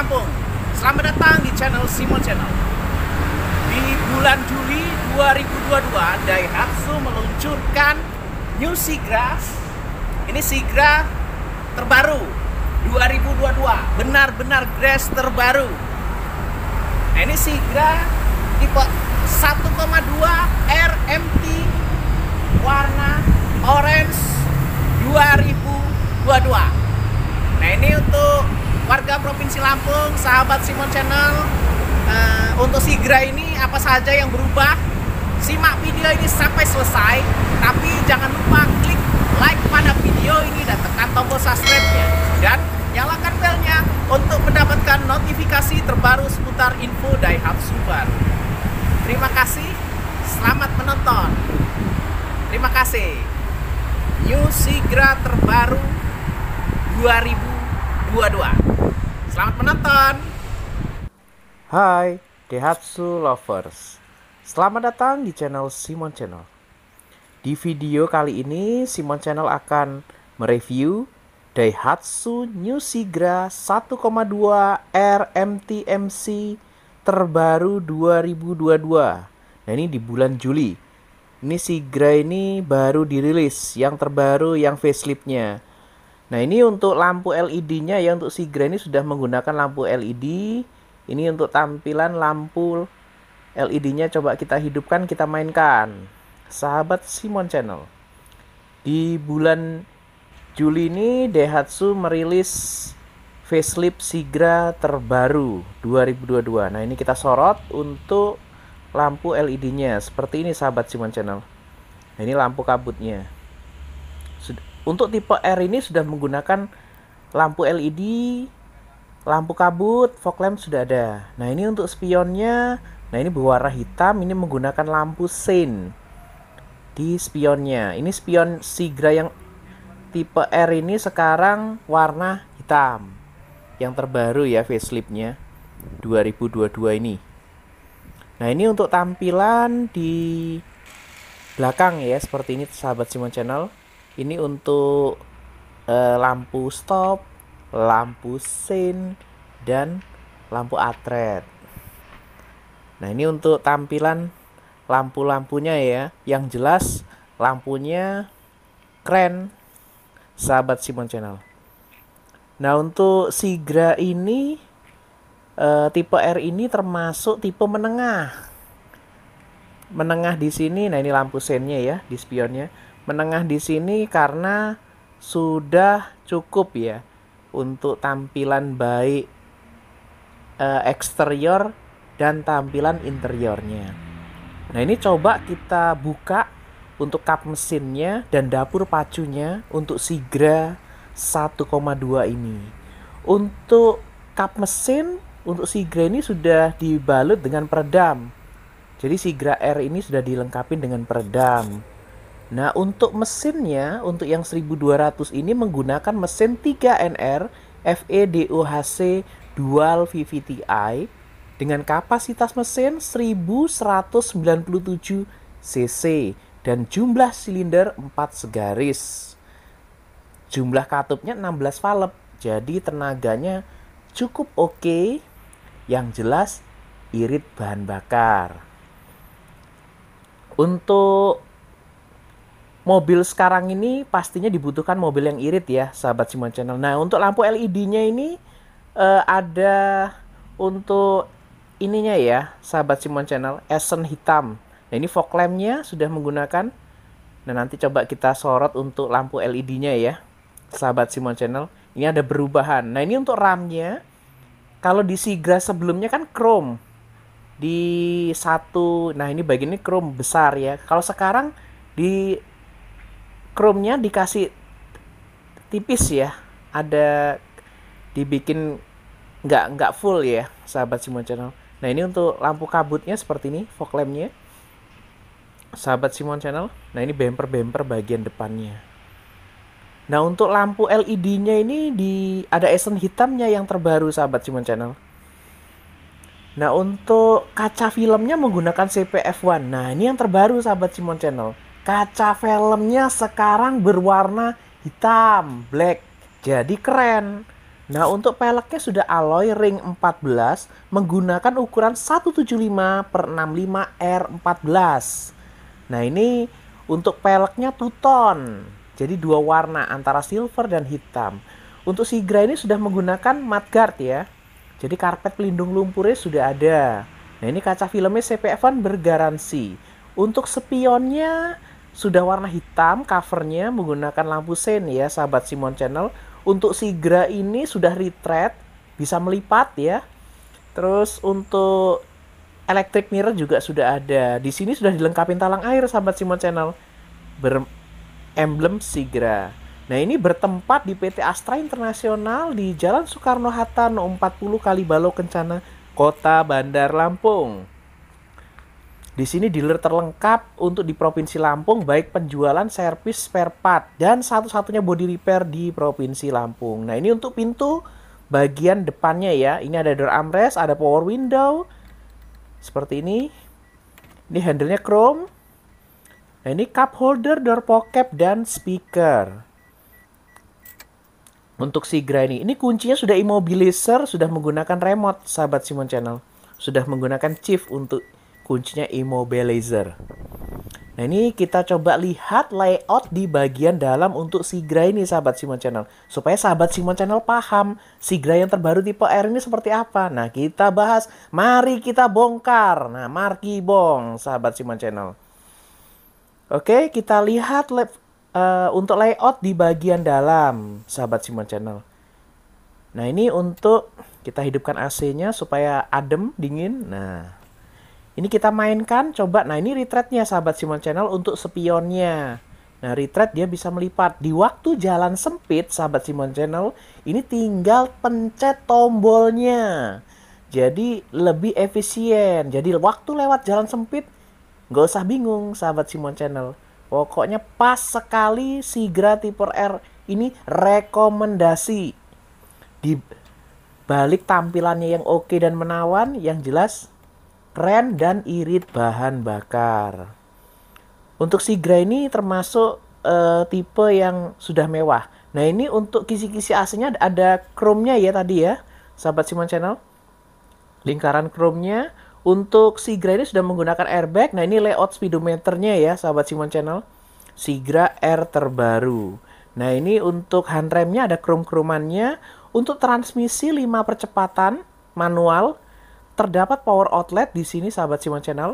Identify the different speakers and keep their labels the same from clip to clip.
Speaker 1: Lampung. Selamat datang di channel Simon Channel. Di bulan Juli 2022, Daihatsu meluncurkan New Sigra. Ini Sigra terbaru 2022, benar-benar grass terbaru. Nah, ini Sigra tipe 1,2 RMT warna orange 2022. Nah, ini untuk warga Provinsi Lampung, sahabat Simon Channel, uh, untuk Sigra ini apa saja yang berubah, simak video ini sampai selesai, tapi jangan lupa klik like pada video ini dan tekan tombol subscribe-nya, dan nyalakan belnya untuk mendapatkan notifikasi terbaru seputar info Daihatsu baru. Terima kasih, selamat menonton. Terima kasih. New Sigra terbaru 2000 22. Selamat menonton. Hai, Dehatsu lovers. Selamat datang di channel Simon Channel. Di video kali ini Simon Channel akan mereview Daihatsu New Sigra 1,2 RMTMC terbaru 2022. Nah, ini di bulan Juli. Ini Sigra ini baru dirilis yang terbaru yang faceliftnya Nah ini untuk lampu LED-nya ya untuk Sigra ini sudah menggunakan lampu LED. Ini untuk tampilan lampu LED-nya coba kita hidupkan, kita mainkan. Sahabat Simon Channel. Di bulan Juli ini Daihatsu merilis facelift Sigra terbaru 2022. Nah ini kita sorot untuk lampu LED-nya. Seperti ini sahabat Simon Channel. Nah, ini lampu kabutnya. Untuk tipe R ini sudah menggunakan lampu LED, lampu kabut, fog lamp sudah ada. Nah, ini untuk spionnya. Nah, ini berwarna hitam, ini menggunakan lampu sein di spionnya. Ini spion Sigra yang tipe R ini sekarang warna hitam. Yang terbaru ya faceliftnya 2022 ini. Nah, ini untuk tampilan di belakang ya seperti ini sahabat Simon Channel ini untuk eh, lampu stop lampu sein dan lampu atret nah ini untuk tampilan lampu-lampunya ya yang jelas lampunya keren sahabat Simon Channel nah untuk Sigra ini eh, tipe R ini termasuk tipe menengah menengah di sini nah ini lampu seinnya ya di spionnya Menengah di sini karena sudah cukup ya untuk tampilan baik uh, eksterior dan tampilan interiornya. Nah, ini coba kita buka untuk kap mesinnya dan dapur pacunya untuk Sigra 1,2 ini. Untuk kap mesin untuk Sigra ini sudah dibalut dengan peredam. Jadi Sigra R ini sudah dilengkapi dengan peredam. Nah, untuk mesinnya, untuk yang 1200 ini menggunakan mesin 3NR FEDOHC Dual VVTi dengan kapasitas mesin 1197 cc dan jumlah silinder 4 segaris. Jumlah katupnya 16 valve, jadi tenaganya cukup oke. Okay. Yang jelas irit bahan bakar. Untuk mobil sekarang ini pastinya dibutuhkan mobil yang irit ya, sahabat Simon Channel. Nah, untuk lampu LED-nya ini uh, ada untuk ininya ya, sahabat Simon Channel, Essen hitam. Nah, ini fog lamp-nya sudah menggunakan. Nah, nanti coba kita sorot untuk lampu LED-nya ya, sahabat Simon Channel. Ini ada perubahan. Nah, ini untuk RAM-nya. Kalau di Sigra sebelumnya kan chrome di satu. Nah, ini bagian ini chrome besar ya. Kalau sekarang di chrome dikasih tipis ya. Ada dibikin nggak nggak full ya, sahabat Simon Channel. Nah, ini untuk lampu kabutnya seperti ini, fog lampnya Sahabat Simon Channel. Nah, ini bumper-bumper bagian depannya. Nah, untuk lampu LED-nya ini di ada esen hitamnya yang terbaru sahabat Simon Channel. Nah, untuk kaca filmnya menggunakan CPF1. Nah, ini yang terbaru sahabat Simon Channel kaca filmnya sekarang berwarna hitam, black. Jadi keren. Nah, untuk peleknya sudah alloy ring 14 menggunakan ukuran 175 per 65 R14. Nah, ini untuk peleknya tone, Jadi dua warna antara silver dan hitam. Untuk Sigra ini sudah menggunakan mudguard ya. Jadi karpet pelindung lumpurnya sudah ada. Nah, ini kaca filmnya CPF1 bergaransi. Untuk spionnya sudah warna hitam covernya menggunakan lampu sen ya sahabat Simon Channel. Untuk Sigra ini sudah retread, bisa melipat ya. Terus untuk electric mirror juga sudah ada. Di sini sudah dilengkapi talang air sahabat Simon Channel. Ber emblem Sigra. Nah ini bertempat di PT Astra Internasional di Jalan Soekarno-Hatta No 40 Kalibalo Kencana, Kota Bandar Lampung. Di sini dealer terlengkap untuk di Provinsi Lampung baik penjualan servis spare part dan satu-satunya body repair di Provinsi Lampung. Nah, ini untuk pintu bagian depannya ya. Ini ada door armrest, ada power window seperti ini. Ini handlenya chrome. Nah, ini cup holder, door pocket dan speaker. Untuk si Granny, ini kuncinya sudah immobilizer, sudah menggunakan remote, sahabat Simon Channel. Sudah menggunakan chip untuk kuncinya immobilizer. Nah ini kita coba lihat layout di bagian dalam untuk Sigra ini sahabat Simon Channel. Supaya sahabat Simon Channel paham Sigra yang terbaru tipe R ini seperti apa. Nah kita bahas, mari kita bongkar. Nah Marki Bong sahabat Simon Channel. Oke kita lihat uh, untuk layout di bagian dalam sahabat Simon Channel. Nah ini untuk kita hidupkan AC-nya supaya adem, dingin. Nah ini kita mainkan, coba. Nah, ini retretnya sahabat Simon Channel untuk spionnya. Nah, retret dia bisa melipat. Di waktu jalan sempit, sahabat Simon Channel, ini tinggal pencet tombolnya. Jadi lebih efisien. Jadi waktu lewat jalan sempit, nggak usah bingung, sahabat Simon Channel. Pokoknya pas sekali si Gratiper R ini rekomendasi. Di balik tampilannya yang oke dan menawan, yang jelas Keren dan irit bahan bakar. Untuk Sigra ini termasuk uh, tipe yang sudah mewah. Nah ini untuk kisi-kisi aslinya ada chrome-nya ya tadi ya, sahabat Simon Channel. Lingkaran chrome-nya. Untuk Sigra ini sudah menggunakan airbag. Nah ini layout speedometernya ya, sahabat Simon Channel. Sigra R terbaru. Nah ini untuk handrem-nya ada chrome-chromannya. Untuk transmisi 5 percepatan manual terdapat power outlet di sini sahabat Simon Channel.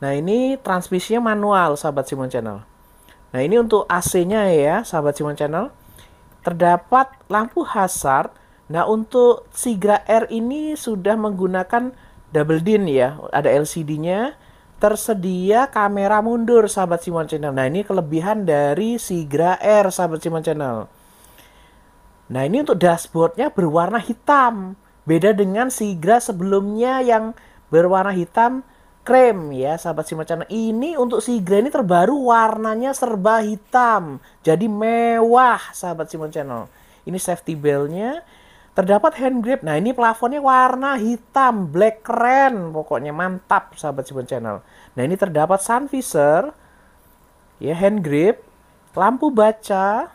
Speaker 1: Nah, ini transmisinya manual sahabat Simon Channel. Nah, ini untuk AC-nya ya sahabat Simon Channel. Terdapat lampu hazard. Nah, untuk Sigra R ini sudah menggunakan double din ya. Ada LCD-nya. Tersedia kamera mundur sahabat Simon Channel. Nah, ini kelebihan dari Sigra R sahabat Simon Channel. Nah, ini untuk dashboardnya berwarna hitam. Beda dengan Sigra sebelumnya yang berwarna hitam krem ya sahabat macan ini untuk Sigra ini terbaru warnanya serba hitam jadi mewah sahabat Simon Channel ini safety beltnya terdapat hand grip nah ini plafonnya warna hitam black keren pokoknya mantap sahabat Simon Channel nah ini terdapat sun visor ya hand grip lampu baca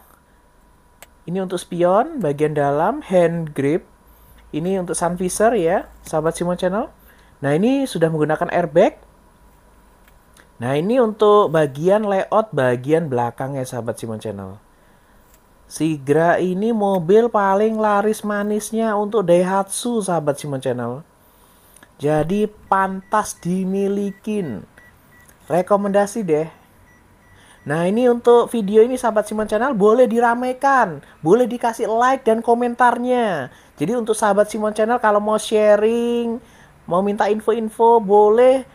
Speaker 1: ini untuk spion bagian dalam hand grip ini untuk sun visor ya, sahabat Simon Channel. Nah, ini sudah menggunakan airbag. Nah, ini untuk bagian layout bagian belakang ya sahabat Simon Channel. Sigra ini mobil paling laris manisnya untuk Daihatsu sahabat Simon Channel. Jadi pantas dimilikin. Rekomendasi deh Nah ini untuk video ini sahabat Simon Channel boleh diramaikan, boleh dikasih like dan komentarnya. Jadi untuk sahabat Simon Channel kalau mau sharing, mau minta info-info boleh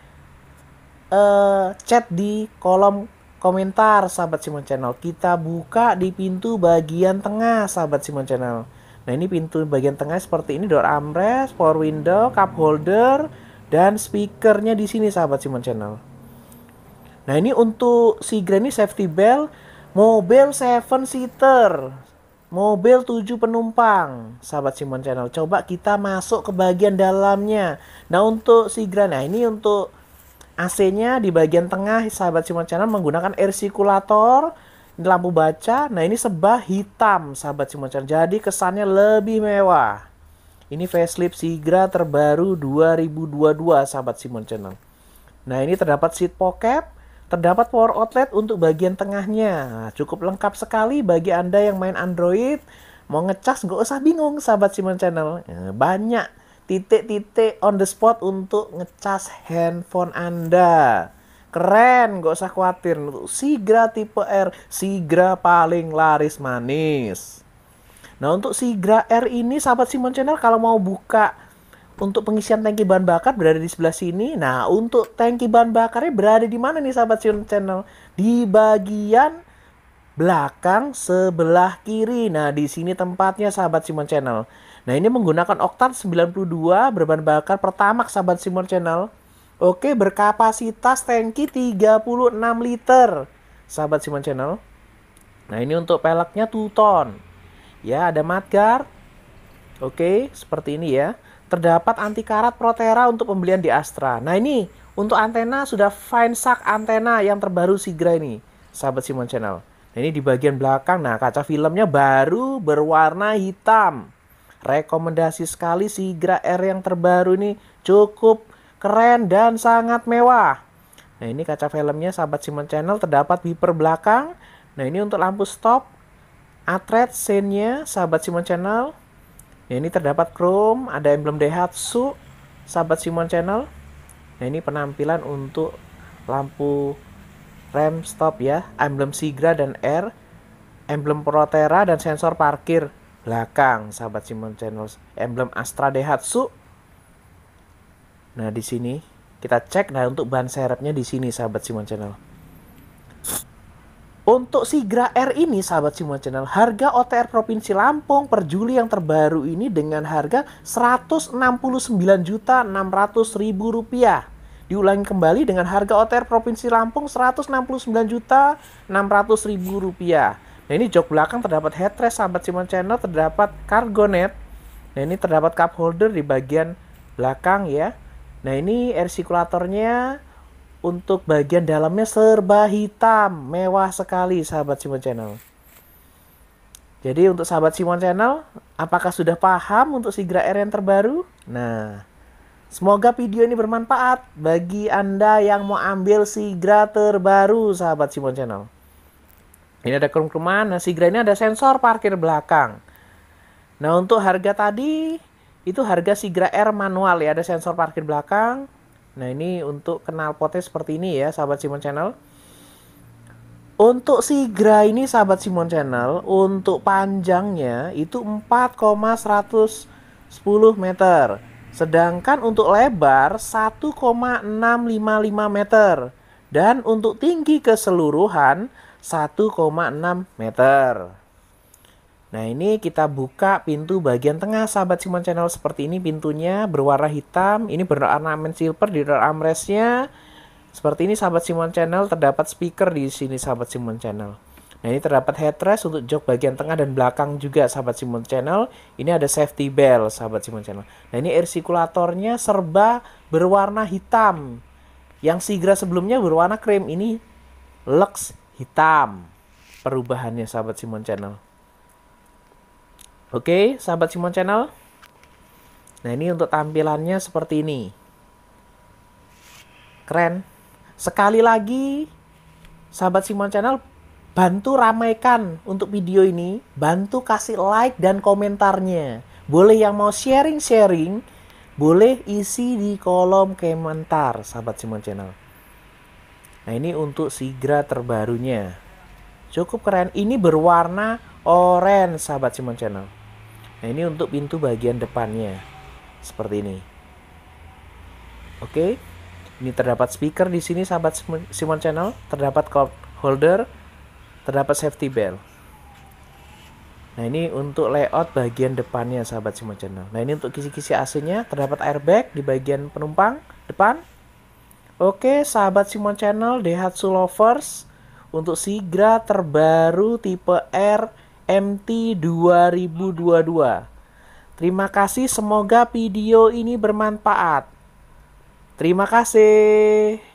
Speaker 1: uh, chat di kolom komentar sahabat Simon Channel. Kita buka di pintu bagian tengah sahabat Simon Channel. Nah ini pintu bagian tengah seperti ini door armrest, power window, cup holder, dan speakernya di sini sahabat Simon Channel. Nah ini untuk si Grand ini safety belt, mobil 7 seater, mobil 7 penumpang. Sahabat Simon Channel, coba kita masuk ke bagian dalamnya. Nah untuk si Grand, nah ini untuk AC-nya di bagian tengah sahabat Simon Channel menggunakan air circulator, lampu baca, nah ini sebah hitam sahabat Simon Channel. Jadi kesannya lebih mewah. Ini facelift Sigra terbaru 2022 sahabat Simon Channel. Nah ini terdapat seat pocket, Terdapat power outlet untuk bagian tengahnya. Nah, cukup lengkap sekali bagi Anda yang main Android. Mau ngecas nggak usah bingung, sahabat Simon Channel. Ya, banyak titik-titik on the spot untuk ngecas handphone Anda. Keren, nggak usah khawatir. Sigra tipe R, Sigra paling laris manis. Nah untuk Sigra R ini, sahabat Simon Channel kalau mau buka untuk pengisian tangki bahan bakar berada di sebelah sini. Nah, untuk tangki bahan bakarnya berada di mana nih sahabat Sion Channel? Di bagian belakang sebelah kiri. Nah, di sini tempatnya sahabat Simon Channel. Nah, ini menggunakan oktan 92 berbahan bakar pertama sahabat Simon Channel. Oke, berkapasitas tangki 36 liter sahabat Simon Channel. Nah, ini untuk peleknya 2 ton. Ya, ada mudguard. Oke, seperti ini ya terdapat anti karat Protera untuk pembelian di Astra. Nah ini untuk antena sudah fine sak antena yang terbaru Sigra ini, sahabat Simon Channel. Nah, ini di bagian belakang, nah kaca filmnya baru berwarna hitam. Rekomendasi sekali Sigra R yang terbaru ini cukup keren dan sangat mewah. Nah ini kaca filmnya sahabat Simon Channel terdapat wiper belakang. Nah ini untuk lampu stop, atret, senya sahabat Simon Channel, Ya, ini terdapat Chrome, ada emblem Daihatsu, sahabat Simon Channel. Nah, ini penampilan untuk lampu rem stop ya, emblem Sigra dan R, emblem Protera dan sensor parkir belakang, sahabat Simon Channel, emblem Astra Daihatsu. Nah, di sini kita cek nah untuk ban serepnya di sini sahabat Simon Channel. Untuk Sigra R ini, sahabat semua channel, harga OTR Provinsi Lampung per Juli yang terbaru ini dengan harga Rp169.600.000. Diulangi kembali dengan harga OTR Provinsi Lampung Rp169.600.000. Nah ini jok belakang terdapat headrest sahabat Simon Channel, terdapat cargo net. Nah ini terdapat cup holder di bagian belakang ya. Nah ini air sirkulatornya untuk bagian dalamnya serba hitam, mewah sekali sahabat Simon Channel. Jadi untuk sahabat Simon Channel, apakah sudah paham untuk Sigra R yang terbaru? Nah, semoga video ini bermanfaat bagi Anda yang mau ambil Sigra terbaru sahabat Simon Channel. Ini ada kerumahan, nah Sigra ini ada sensor parkir belakang. Nah untuk harga tadi, itu harga Sigra R manual ya, ada sensor parkir belakang, Nah ini untuk kenal potnya seperti ini ya sahabat Simon Channel. Untuk Sigra ini sahabat Simon Channel untuk panjangnya itu 4,110 meter. Sedangkan untuk lebar 1,655 meter. Dan untuk tinggi keseluruhan 1,6 meter. Nah ini kita buka pintu bagian tengah sahabat Simon Channel seperti ini pintunya berwarna hitam. Ini berornamen silver di dalam armrestnya. Seperti ini sahabat Simon Channel terdapat speaker di sini sahabat Simon Channel. Nah ini terdapat headrest untuk jok bagian tengah dan belakang juga sahabat Simon Channel. Ini ada safety belt sahabat Simon Channel. Nah ini air sirkulatornya serba berwarna hitam. Yang Sigra sebelumnya berwarna krem ini Lux hitam. Perubahannya sahabat Simon Channel. Oke, sahabat Simon Channel. Nah, ini untuk tampilannya seperti ini. Keren. Sekali lagi, sahabat Simon Channel, bantu ramaikan untuk video ini. Bantu kasih like dan komentarnya. Boleh yang mau sharing-sharing, boleh isi di kolom komentar, sahabat Simon Channel. Nah, ini untuk Sigra terbarunya. Cukup keren. Ini berwarna oranye, sahabat Simon Channel. Nah ini untuk pintu bagian depannya seperti ini. Oke, ini terdapat speaker di sini sahabat Simon Channel, terdapat cup holder, terdapat safety belt. Nah ini untuk layout bagian depannya sahabat Simon Channel. Nah ini untuk kisi-kisi AC-nya terdapat airbag di bagian penumpang depan. Oke sahabat Simon Channel, Daihatsu Lovers untuk Sigra terbaru tipe R MT 2022. Terima kasih, semoga video ini bermanfaat. Terima kasih.